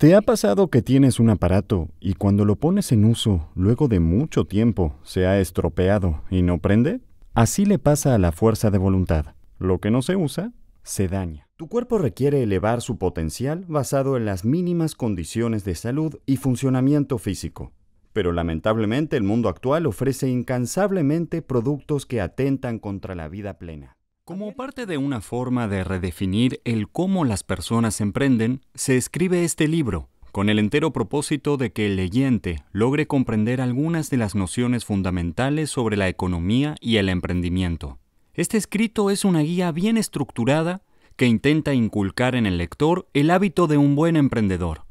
¿Te ha pasado que tienes un aparato y cuando lo pones en uso, luego de mucho tiempo, se ha estropeado y no prende? Así le pasa a la fuerza de voluntad. Lo que no se usa, se daña. Tu cuerpo requiere elevar su potencial basado en las mínimas condiciones de salud y funcionamiento físico. Pero lamentablemente el mundo actual ofrece incansablemente productos que atentan contra la vida plena. Como parte de una forma de redefinir el cómo las personas emprenden, se escribe este libro, con el entero propósito de que el leyente logre comprender algunas de las nociones fundamentales sobre la economía y el emprendimiento. Este escrito es una guía bien estructurada que intenta inculcar en el lector el hábito de un buen emprendedor.